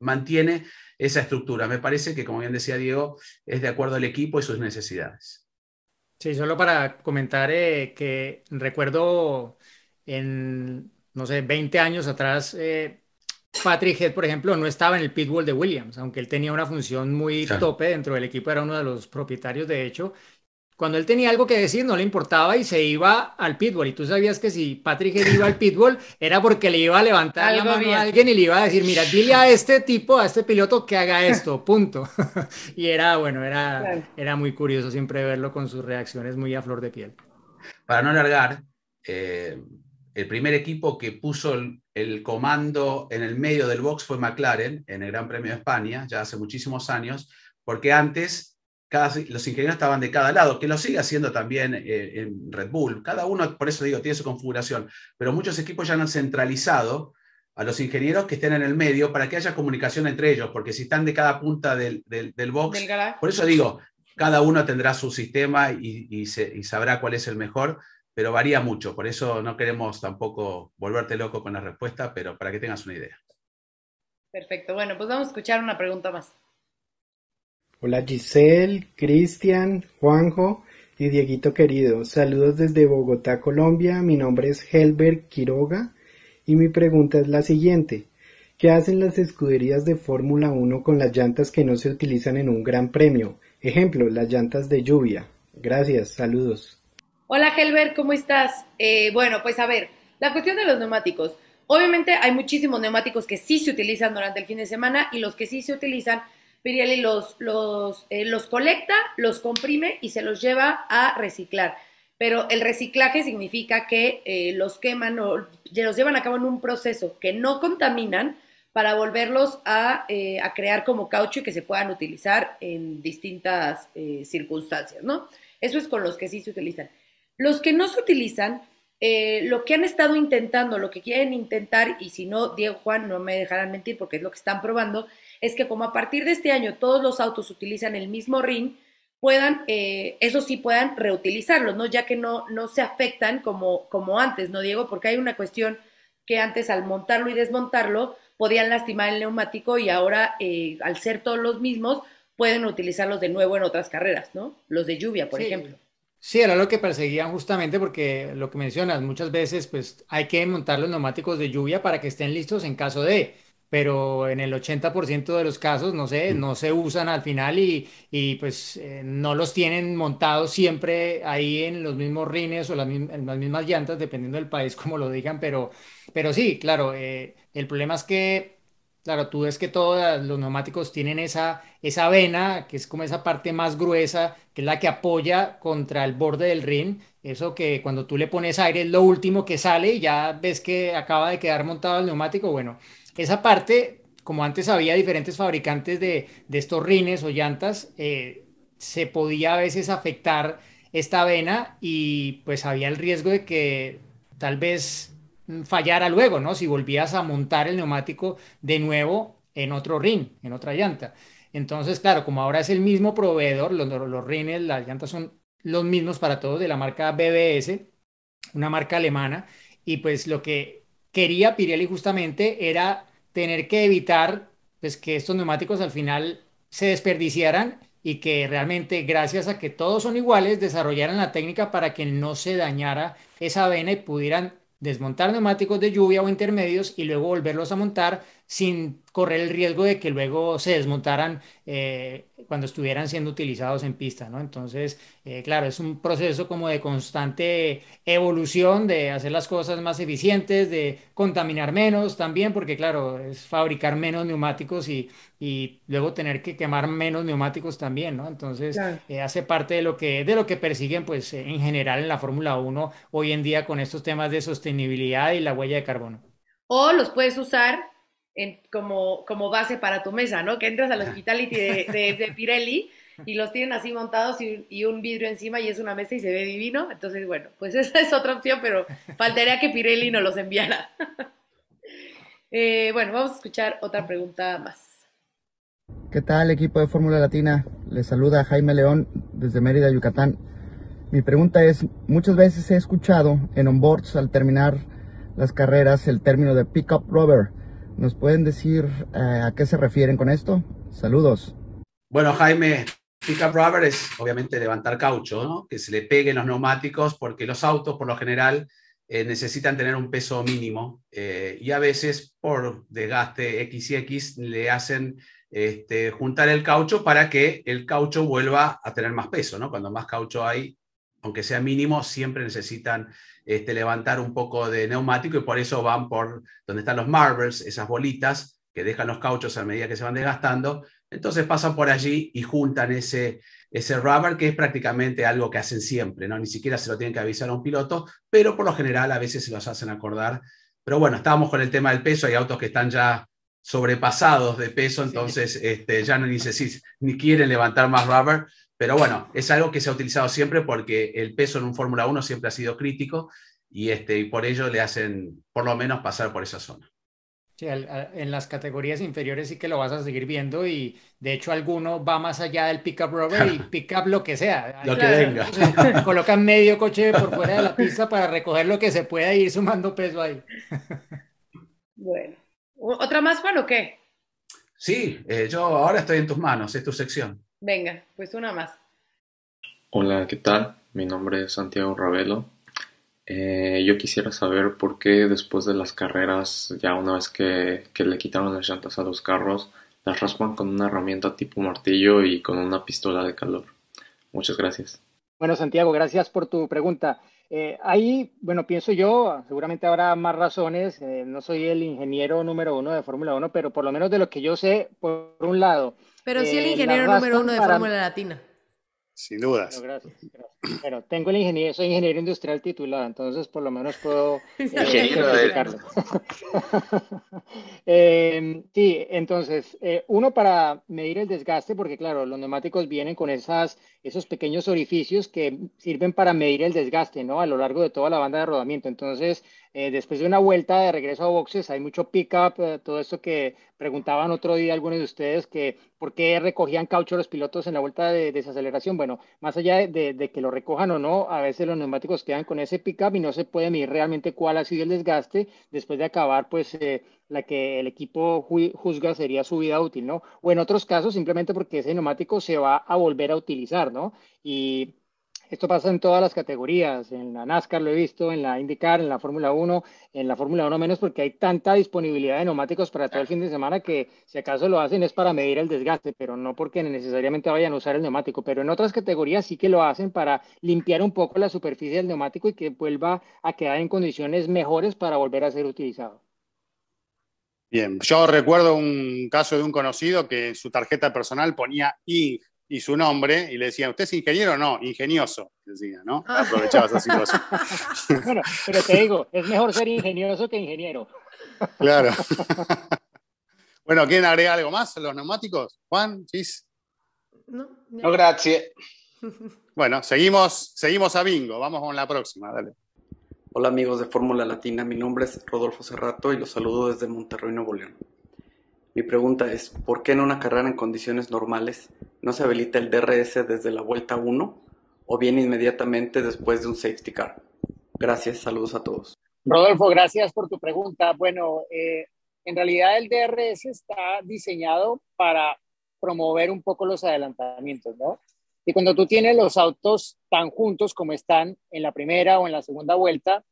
mantiene esa estructura. Me parece que, como bien decía Diego, es de acuerdo al equipo y sus necesidades. Sí, solo para comentar eh, que recuerdo en, no sé, 20 años atrás, eh, Patrick Head, por ejemplo, no estaba en el pitbull de Williams, aunque él tenía una función muy tope dentro del equipo, era uno de los propietarios, de hecho, cuando él tenía algo que decir, no le importaba y se iba al pitbull. Y tú sabías que si Patrick iba al pitbull, era porque le iba a levantar la mano a alguien y le iba a decir, mira, dile a este tipo, a este piloto, que haga esto, (laughs) punto. (laughs) y era, bueno, era, era muy curioso siempre verlo con sus reacciones muy a flor de piel. Para no alargar, eh, el primer equipo que puso el comando en el medio del box fue McLaren, en el Gran Premio de España, ya hace muchísimos años, porque antes los ingenieros estaban de cada lado, que lo sigue haciendo también eh, en Red Bull. Cada uno, por eso digo, tiene su configuración, pero muchos equipos ya han centralizado a los ingenieros que estén en el medio para que haya comunicación entre ellos, porque si están de cada punta del, del, box, por eso digo, cada uno tendrá su sistema y, y, sabrá cuál es el mejor, pero varía mucho, por eso no queremos tampoco volverte loco con la respuesta, pero para que tengas una idea. Perfecto, bueno, pues vamos a escuchar una pregunta más. Hola Giselle, Cristian, Juanjo y Dieguito querido. Saludos desde Bogotá, Colombia. Mi nombre es Helbert Quiroga y mi pregunta es la siguiente. ¿Qué hacen las escuderías de Fórmula 1 con las llantas que no se utilizan en un gran premio? Ejemplo, las llantas de lluvia. Gracias, saludos. Hola Helbert, ¿cómo estás? Eh, bueno, pues a ver, la cuestión de los neumáticos. Obviamente hay muchísimos neumáticos que sí se utilizan durante el fin de semana y los que sí se utilizan Pirelli eh, los, colecta, los comprime y se los lleva a reciclar. Pero el reciclaje significa que eh, los queman o los llevan a cabo en un proceso que no contaminan para volverlos a, eh, crear como caucho y que se puedan utilizar en distintas circunstancias, ¿no? Eso es con los que sí se utilizan. Los que no se utilizan, lo que han estado intentando, lo que quieren intentar, y si no, Diego Juan no me dejarán mentir porque es lo que están probando, es que como a partir de este año todos los autos utilizan el mismo ring, puedan, eh, eso sí puedan reutilizarlos, ¿no? Ya que no, no se afectan como, como antes, ¿no, Diego? Porque hay una cuestión que antes al montarlo y desmontarlo podían lastimar el neumático y ahora eh, al ser todos los mismos pueden utilizarlos de nuevo en otras carreras, ¿no? Los de lluvia, por ejemplo. Sí, era lo que perseguían justamente porque lo que mencionas, muchas veces pues hay que montar los neumáticos de lluvia para que estén listos en caso de pero en el 80% de los casos, no sé, mm. no se usan al final y, y pues eh, no los tienen montados siempre ahí en los mismos rines o las, en las mismas llantas, dependiendo del país, (laughs) como lo digan, pero, pero sí, claro, eh, el problema es que, claro, tú ves que todos los neumáticos tienen esa, esa vena, que es como esa parte más gruesa, que es la que apoya contra el borde del rin, eso que cuando tú le pones aire es lo último que sale y ya ves que acaba de quedar montado el neumático, bueno. Esa parte, como antes había diferentes fabricantes de, de estos rines o llantas, eh, se podía a veces afectar esta vena y pues había el riesgo de que tal vez mm, fallara luego, ¿no? Si volvías a montar el neumático de nuevo en otro rin, en otra llanta. Entonces, claro, como ahora es el mismo proveedor, los, los rines, las llantas son los mismos para todos de la marca BBS, una marca alemana, y pues lo que quería Pirelli justamente era tener que evitar pues, que estos neumáticos al final se desperdiciaran y que realmente gracias a que todos son iguales desarrollaran la técnica para que no se dañara esa vena y pudieran desmontar neumáticos de lluvia o intermedios y luego volverlos a montar sin correr el riesgo de que luego se desmontaran eh, cuando estuvieran siendo utilizados en pista, ¿no? Entonces, eh, claro, es un proceso como de constante evolución, de hacer las cosas más eficientes, de contaminar menos también, porque claro, es fabricar menos neumáticos y, luego tener que quemar menos neumáticos también, ¿no? Entonces, eh, hace parte de lo que, de lo que persiguen, pues, en general en la Fórmula 1 hoy en día con estos temas de sostenibilidad y la huella de carbono. O los puedes usar en, como, como base para tu mesa, ¿no? Que entras al hospitality de, de, Pirelli y los tienen así montados y, un vidrio encima y es una mesa y se ve divino. Entonces, bueno, pues (laughs) esa es otra opción, pero faltaría que Pirelli nos los enviara. (laughs) Eh, bueno, vamos a escuchar otra pregunta más. ¿Qué tal equipo de Fórmula Latina? Les saluda Jaime León desde Mérida, Yucatán. Mi pregunta es, muchas veces he escuchado en onboards al terminar las carreras el término de pick-up rover. ¿Nos pueden decir eh, a qué se refieren con esto? Saludos. Bueno, Jaime, pick-up rubber es obviamente levantar caucho, ¿no? que se le peguen los neumáticos, porque los autos por lo general eh, necesitan tener un peso mínimo eh, y a veces por desgaste X y X le hacen este, juntar el caucho para que el caucho vuelva a tener más peso, ¿no? Cuando más caucho hay, aunque sea mínimo, siempre necesitan este, levantar un poco de neumático y por eso van por donde están los marbles, esas bolitas que dejan los cauchos a medida que se van desgastando. Entonces pasan por allí y juntan ese, ese rubber, que es prácticamente algo que hacen siempre, ¿no? Ni siquiera se lo tienen que avisar a un piloto, pero por lo general a veces se los hacen acordar. Pero bueno, estábamos con el tema del peso, hay autos que están ya sobrepasados de peso, entonces este, ya no necesitan ni quieren levantar más rubber, pero bueno, es algo que se ha utilizado siempre porque el peso en un Fórmula 1 siempre ha sido crítico y, este, y por ello le hacen por lo menos pasar por esa zona. Sí, en las categorías inferiores sí que lo vas a seguir viendo y de hecho alguno va más allá del pickup Rover y pickup lo que sea. (laughs) lo que venga. colocan medio coche por fuera de la pista para recoger lo que se pueda y ir sumando peso ahí. (laughs) Bueno, ¿otra más, Juan, o qué? Sí, eh, yo ahora estoy en tus manos, es tu sección. Venga, pues una más. Hola, ¿qué tal? Mi nombre es Santiago Ravelo. Eh, yo quisiera saber por qué después de las carreras, ya una vez que, que le quitaron las llantas a los carros, las raspan con una herramienta tipo martillo y con una pistola de calor. Muchas gracias. Bueno, Santiago, gracias por tu pregunta. Eh, ahí, bueno, pienso yo, seguramente habrá más razones, eh, no soy el ingeniero número uno de Fórmula 1, pero por lo menos de lo que yo sé, por un lado. Pero sí el eh, ingeniero número uno de Fórmula Latina sin dudas. Bueno, tengo el ingeniero, soy ingeniero industrial titulado, entonces por lo menos puedo (laughs) eh, (laughs) em, sí, entonces, eh, uno para medir el desgaste, porque claro, los neumáticos vienen con esas, esos pequeños orificios que sirven para medir el desgaste, ¿no? A lo largo de toda la banda de rodamiento. Entonces, eh, después de una vuelta de regreso a boxes, hay mucho pickup, eh, todo esto que preguntaban otro día algunos de ustedes, que por qué recogían caucho los pilotos en la vuelta de, desaceleración. Bueno, más allá de, que lo recojan o no, a veces los neumáticos quedan con ese pickup y no se puede medir realmente cuál ha sido el desgaste después de acabar, pues, eh, la que el equipo juzga sería su vida útil, ¿no? O en otros casos, simplemente porque ese neumático se va a volver a utilizar, ¿no? Y esto pasa en todas las categorías, en la NASCAR lo he visto, en la IndyCar, en la Fórmula 1, en la Fórmula 1 menos porque hay tanta disponibilidad de neumáticos para todo el fin de semana que si acaso lo hacen es para medir el desgaste, pero no porque necesariamente vayan a usar el neumático, pero en otras categorías sí que lo hacen para limpiar un poco la superficie del neumático y que vuelva a quedar en condiciones mejores para volver a ser utilizado. Bien, yo recuerdo un caso de un conocido que en su tarjeta personal ponía ING y su nombre y le decían, ¿usted es ingeniero o no? Ingenioso, decía, ¿no? Ah. Aprovechaba esa situación. (laughs) bueno, pero te digo, es mejor ser ingenioso que ingeniero. Claro. (laughs) bueno, quién agrega algo más? ¿Los neumáticos? Juan, Chis. No, gracias. (laughs) Bueno, seguimos, seguimos a bingo. Vamos con la próxima, dale. Hola amigos de Fórmula Latina, mi nombre es Rodolfo Cerrato y los saludo desde Monterrey, Nuevo León. Mi pregunta es, ¿por qué en una carrera en condiciones normales no se habilita el DRS desde la vuelta 1 o bien inmediatamente después de un safety car? Gracias, saludos a todos. Rodolfo, gracias por tu pregunta. Bueno, eh, en realidad el DRS está diseñado para promover un poco los adelantamientos, ¿no? Y cuando tú tienes los autos tan juntos como están en la primera o en la segunda vuelta,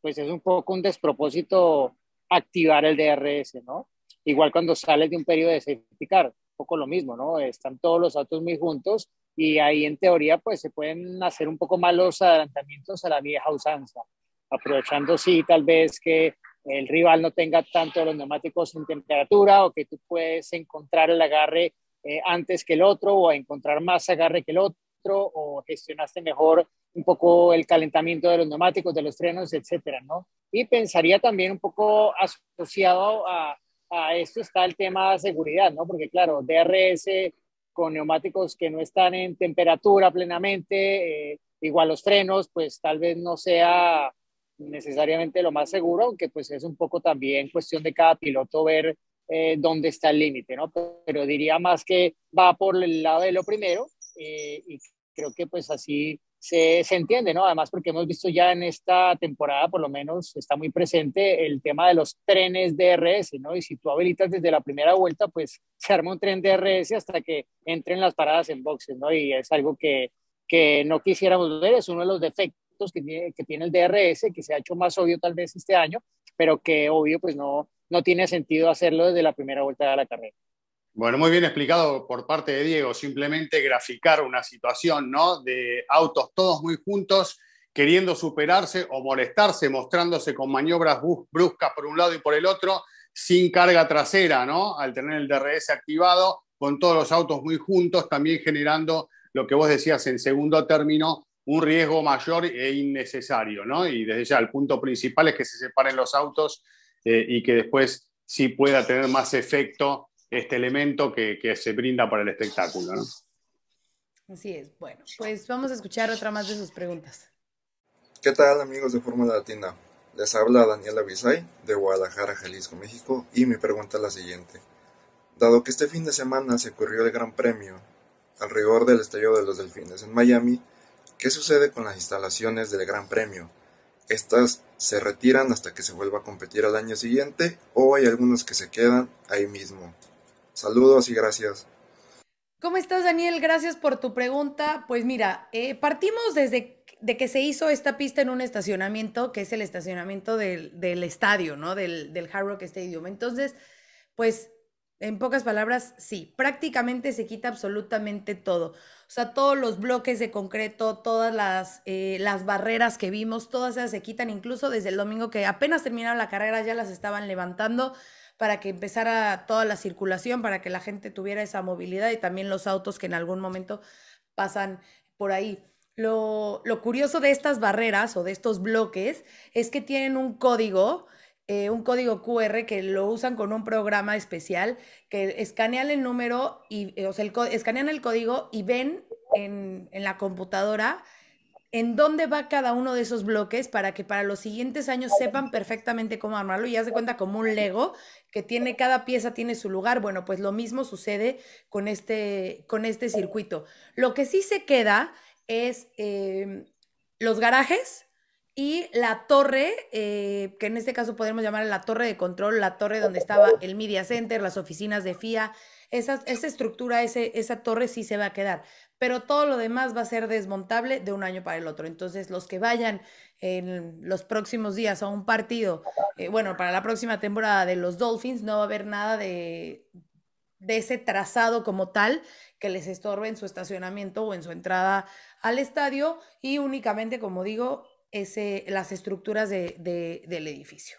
pues es un poco un despropósito activar el DRS, ¿no? Igual cuando sales de un periodo de certificar un poco lo mismo, ¿no? Están todos los autos muy juntos y ahí en teoría pues se pueden hacer un poco malos los adelantamientos a la vieja usanza, aprovechando sí tal vez que el rival no tenga tanto los neumáticos en temperatura o que tú puedes encontrar el agarre eh, antes que el otro o encontrar más agarre que el otro o gestionaste mejor un poco el calentamiento de los neumáticos, de los frenos, etcétera, ¿no? Y pensaría también un poco asociado a, a esto está el tema de seguridad, ¿no? Porque claro, DRS con neumáticos que no están en temperatura plenamente, eh, igual los frenos, pues tal vez no sea necesariamente lo más seguro, aunque pues es un poco también cuestión de cada piloto ver eh, dónde está el límite, ¿no? Pero diría más que va por el lado de lo primero eh, y creo que pues así se, entiende, ¿no? Además, porque hemos visto ya en esta temporada, por lo menos, está muy presente el tema de los trenes DRS, ¿no? Y si tú habilitas desde la primera vuelta, pues se arma un tren DRS hasta que entren las paradas en boxes, ¿no? Y es algo que, no quisiéramos ver, es uno de los defectos que tiene, que tiene el DRS, que se ha hecho más obvio tal vez este año, pero que obvio, pues no, no tiene sentido hacerlo desde la primera vuelta de la carrera. Bueno, muy bien explicado por parte de Diego, simplemente graficar una situación, ¿no? De autos todos muy juntos, queriendo superarse o molestarse, mostrándose con maniobras bruscas por un lado y por el otro, sin carga trasera, ¿no? Al tener el DRS activado, con todos los autos muy juntos, también generando lo que vos decías en segundo término, un riesgo mayor e innecesario, ¿no? Y desde ya el punto principal es que se separen los autos eh, y que después sí pueda tener más efecto este elemento que, se brinda para el espectáculo. Así es. Bueno, pues vamos a escuchar otra más de sus preguntas. ¿Qué tal amigos de Fórmula Latina? Les habla Daniela Bisay de Guadalajara, Jalisco, México y mi pregunta es la siguiente. Dado que este fin de semana se ocurrió el Gran Premio alrededor del estallo de los Delfines en Miami, ¿qué sucede con las instalaciones del Gran Premio? ¿Estas se retiran hasta que se vuelva a competir al año siguiente o hay algunos que se quedan ahí mismo? Saludos y gracias. ¿Cómo estás, Daniel? Gracias por tu pregunta. Pues mira, eh, partimos desde de que se hizo esta pista en un estacionamiento, que es el estacionamiento del, del estadio, ¿no? Del, del Hard Rock Stadium. Entonces, pues en pocas palabras, sí, prácticamente se quita absolutamente todo. O sea, todos los bloques de concreto, todas las, eh, las barreras que vimos, todas esas se quitan, incluso desde el domingo que apenas terminaron la carrera ya las estaban levantando para que empezara toda la circulación, para que la gente tuviera esa movilidad y también los autos que en algún momento pasan por ahí. Lo, curioso de estas barreras o de estos bloques es que tienen un código eh, un código QR que lo usan con un programa especial que escanean el número y, eh, o sea, escanean el código y ven en, en, la computadora en dónde va cada uno de esos bloques para que para los siguientes años sepan perfectamente cómo armarlo y ya se cuenta como un Lego que tiene cada pieza tiene su lugar. Bueno, pues lo mismo sucede con este, con este circuito. Lo que sí se queda es em, los garajes y la torre, eh, que en este caso podemos llamar la torre de control, la torre donde estaba el Media Center, las oficinas de FIA, esa, esa estructura, ese, esa torre sí se va a quedar pero todo lo demás va a ser desmontable de un año para el otro. Entonces, los que vayan en los próximos días a un partido, eh, bueno, para la próxima temporada de los Dolphins, no va a haber nada de, ese trazado como tal que les estorbe en su estacionamiento o en su entrada al estadio y únicamente, como digo, ese, las estructuras del edificio.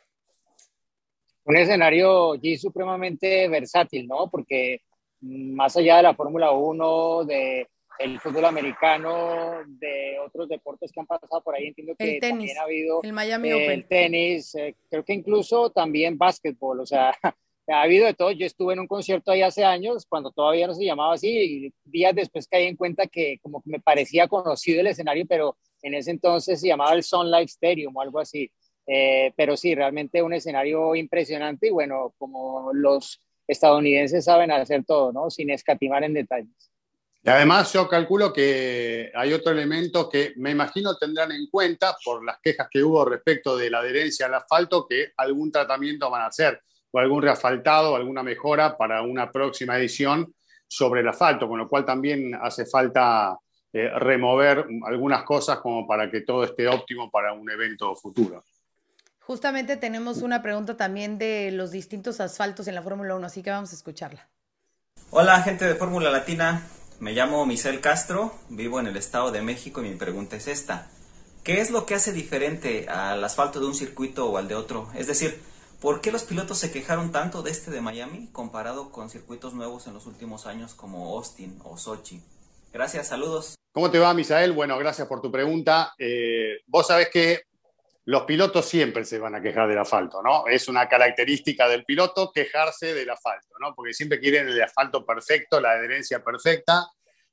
Un escenario y supremamente versátil, ¿no? Porque mm, más allá de la Fórmula 1, de el fútbol americano, de otros deportes que han pasado por ahí. Entiendo que también ha habido el Miami Open. El tenis, eh, creo que incluso también básquetbol, o sea, (laughs) ha habido de todo. Yo estuve en un concierto ahí hace años, cuando todavía no se llamaba así, y días después caí en cuenta que como que me parecía conocido el escenario, pero en ese entonces se llamaba el Sunlight Stereo Stadium o algo así. Eh, pero sí, realmente un escenario impresionante y bueno, como los estadounidenses saben hacer todo, ¿no? Sin escatimar en detalles. Y además yo calculo que hay otro elemento que me imagino tendrán en cuenta por las quejas que hubo respecto de la adherencia al asfalto, que algún tratamiento van a hacer o algún reasfaltado, alguna mejora para una próxima edición sobre el asfalto, con lo cual también hace falta eh, remover algunas cosas como para que todo esté óptimo para un evento futuro. Justamente tenemos una pregunta también de los distintos asfaltos en la Fórmula 1, así que vamos a escucharla. Hola gente de Fórmula Latina, me llamo Michel Castro, vivo en el Estado de México y mi pregunta es esta. ¿Qué es lo que hace diferente al asfalto de un circuito o al de otro? Es decir, ¿por qué los pilotos se quejaron tanto de este de Miami comparado con circuitos nuevos en los últimos años como Austin o Sochi? Gracias, saludos. ¿Cómo te va, Misael? Bueno, gracias por tu pregunta. Eh, vos sabés que los pilotos siempre se van a quejar del asfalto, ¿no? Es una característica del piloto quejarse del asfalto, ¿no? Porque siempre quieren el asfalto perfecto, la adherencia perfecta,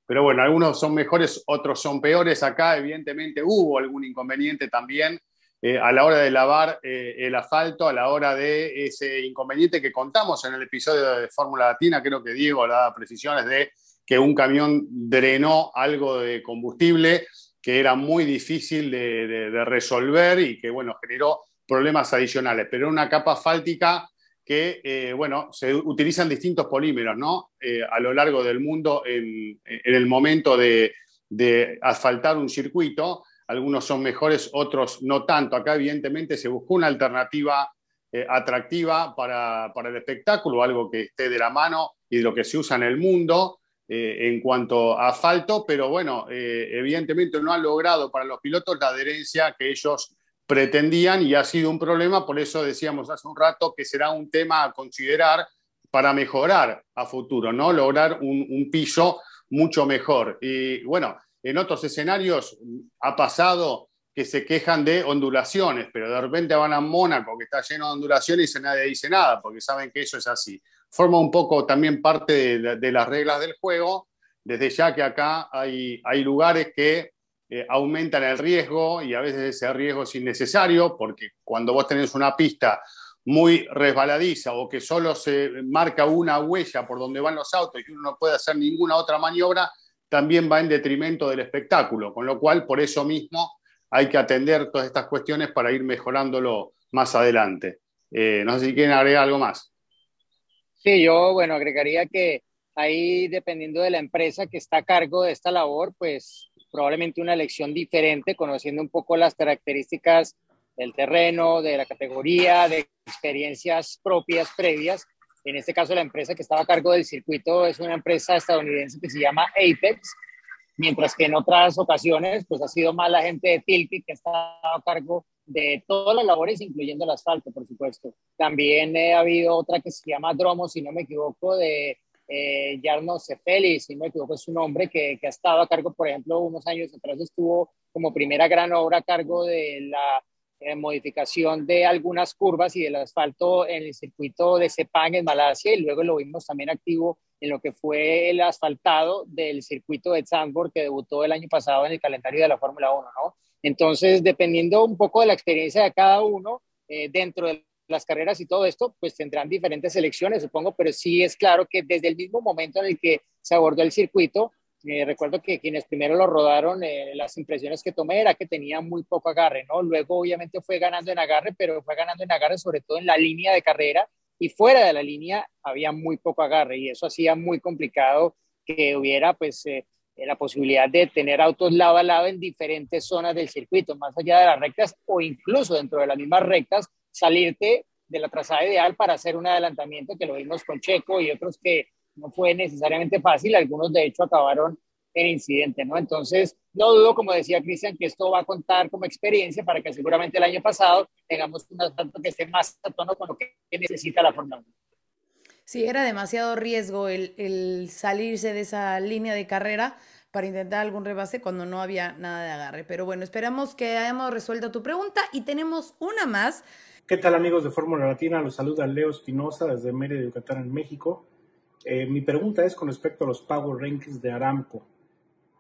pero bueno, algunos son mejores, otros son peores. Acá evidentemente hubo algún inconveniente también eh, a la hora de lavar eh, el asfalto, a la hora de ese inconveniente que contamos en el episodio de Fórmula Latina, creo que Diego precisión precisiones de que un camión drenó algo de combustible que era muy difícil de, resolver y que, bueno, generó problemas adicionales, pero era una capa asfáltica que, eh, bueno, se utilizan distintos polímeros, ¿no? Eh, a lo largo del mundo en, el momento de, asfaltar un circuito. Algunos son mejores, otros no tanto. Acá, evidentemente, se buscó una alternativa eh, atractiva para, para, el espectáculo, algo que esté de la mano y de lo que se usa en el mundo. Eh, en cuanto a asfalto, pero bueno, eh, evidentemente no han logrado para los pilotos la adherencia que ellos pretendían y ha sido un problema, por eso decíamos hace un rato que será un tema a considerar para mejorar a futuro, ¿no? Lograr un, un piso mucho mejor. Y bueno, en otros escenarios ha pasado que se quejan de ondulaciones, pero de repente van a Mónaco, que está lleno de ondulaciones, y nadie dice nada, porque saben que eso es así forma un poco también parte de, las reglas del juego, desde ya que acá hay, hay lugares que eh, aumentan el riesgo y a veces ese riesgo es innecesario, porque cuando vos tenés una pista muy resbaladiza o que solo se marca una huella por donde van los autos y uno no puede hacer ninguna otra maniobra, también va en detrimento del espectáculo, con lo cual por eso mismo hay que atender todas estas cuestiones para ir mejorándolo más adelante. Eh, no sé si quieren agregar algo más yo, bueno, agregaría que ahí, dependiendo de la empresa que está a cargo de esta labor, pues probablemente una elección diferente, conociendo un poco las características del terreno, de la categoría, de experiencias propias previas. En este caso, la empresa que estaba a cargo del circuito es una empresa estadounidense que se llama Apex, mientras que en otras ocasiones, pues ha sido más la gente de Tilki que está a cargo de todas las labores, incluyendo el asfalto, por supuesto. También eh, ha habido otra que se llama Dromo, si no me equivoco, de eh, Jarno Cefeli, si no me equivoco es un hombre que, que, ha estado a cargo, por ejemplo, unos años atrás estuvo como primera gran obra a cargo de la eh, modificación de algunas curvas y del asfalto en el circuito de Sepang en Malasia y luego lo vimos también activo en lo que fue el asfaltado del circuito de Zandvoort que debutó el año pasado en el calendario de la Fórmula 1, ¿no? Entonces, dependiendo un poco de la experiencia de cada uno, eh, dentro de las carreras y todo esto, pues tendrán diferentes selecciones, supongo, pero sí es claro que desde el mismo momento en el que se abordó el circuito, eh, recuerdo que quienes primero lo rodaron, eh, las impresiones que tomé era que tenía muy poco agarre, ¿no? Luego obviamente fue ganando en agarre, pero fue ganando en agarre sobre todo en la línea de carrera y fuera de la línea había muy poco agarre y eso hacía muy complicado que hubiera pues eh, la posibilidad de tener autos lado a lado en diferentes zonas del circuito, más allá de las rectas o incluso dentro de las mismas rectas, salirte de la trazada ideal para hacer un adelantamiento que lo vimos con Checo y otros que no fue necesariamente fácil, algunos de hecho acabaron en incidente, ¿no? Entonces, no dudo, como decía Cristian, que esto va a contar como experiencia para que seguramente el año pasado tengamos un asalto que esté más a tono con lo que necesita la Fórmula 1. Sí, era demasiado riesgo el, salirse de esa línea de carrera para intentar algún rebase cuando no había nada de agarre. Pero bueno, esperamos que hayamos resuelto tu pregunta y tenemos una más. ¿Qué tal amigos de Fórmula Latina? Los saluda Leo Espinosa desde Mérida, Yucatán, en México. Eh, mi pregunta es con respecto a los Power Rankings de Aramco.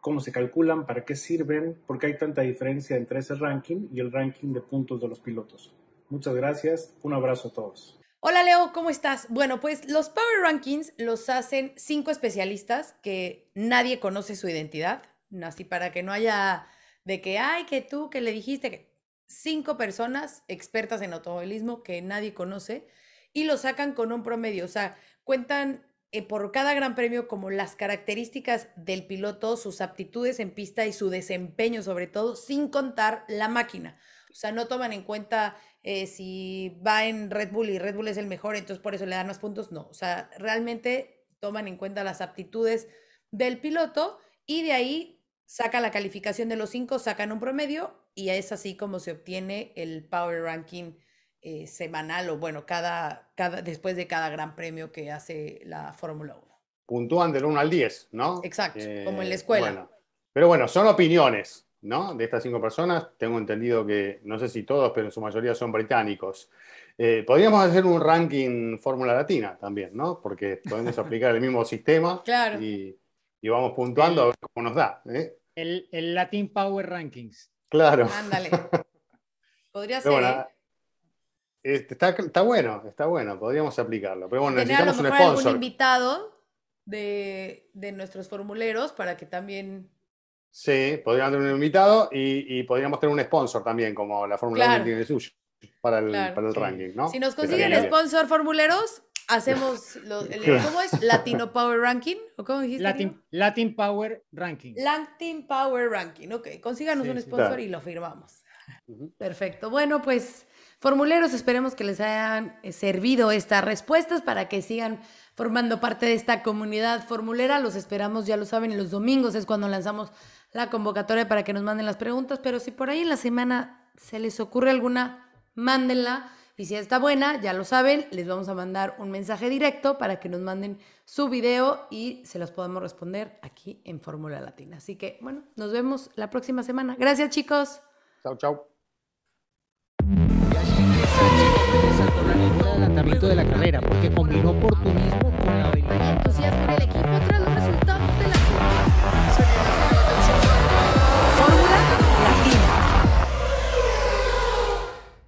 ¿Cómo se calculan? ¿Para qué sirven? ¿Por qué hay tanta diferencia entre ese ranking y el ranking de puntos de los pilotos? Muchas gracias. Un abrazo a todos. Hola Leo, ¿cómo estás? Bueno, pues los Power Rankings los hacen cinco especialistas que nadie conoce su identidad, así para que no haya de que, ay, que tú, que le dijiste, que cinco personas expertas en automovilismo que nadie conoce y lo sacan con un promedio, o sea, cuentan eh, por cada gran premio como las características del piloto, sus aptitudes en pista y su desempeño sobre todo, sin contar la máquina. O sea, no toman en cuenta eh, si va en Red Bull y Red Bull es el mejor, entonces por eso le dan más puntos. No, o sea, realmente toman en cuenta las aptitudes del piloto y de ahí sacan la calificación de los cinco, sacan un promedio y es así como se obtiene el Power Ranking eh, semanal o bueno, cada, cada, después de cada gran premio que hace la Fórmula 1. Puntúan del 1 al 10, ¿no? Exacto, como en la eh, escuela. Pero bueno, son opiniones. ¿no? De estas cinco personas, tengo entendido que, no sé si todos, pero en su mayoría son británicos. Eh, podríamos hacer un ranking Fórmula Latina también, ¿no? Porque podemos (laughs) aplicar el mismo sistema y, vamos puntuando a ver cómo nos da. ¿eh? El, el, Latin Power Rankings. Claro. Ándale. (laughs) Podría ser. ¿eh? Este, está, bueno, está bueno, podríamos aplicarlo. Pero bueno, necesitamos a lo mejor un invitado de, de nuestros formuleros para que también Sí, podríamos tener un invitado y, podríamos tener un sponsor también, como la Fórmula 1 tiene suyo para el, para el ranking, ¿no? Si nos consiguen sponsor formuleros, hacemos (laughs) ¿cómo es? Latino Power Ranking o cómo dijiste? Latin, Latin Power Ranking. Latin Power Ranking, ok. Consíganos un sponsor y lo firmamos. Perfecto. Bueno, pues formuleros, esperemos que les hayan eh, servido estas respuestas para que sigan formando parte de esta comunidad formulera. Los esperamos, ya lo saben, los domingos es cuando lanzamos la convocatoria para que nos manden las preguntas, pero si por ahí en la semana se les ocurre alguna, mándenla. Y si está buena, ya lo saben, les vamos a mandar un mensaje directo para que nos manden su video y se los podamos responder aquí en Fórmula Latina. Así que, bueno, nos vemos la próxima semana. Gracias, chicos. Chao, chao.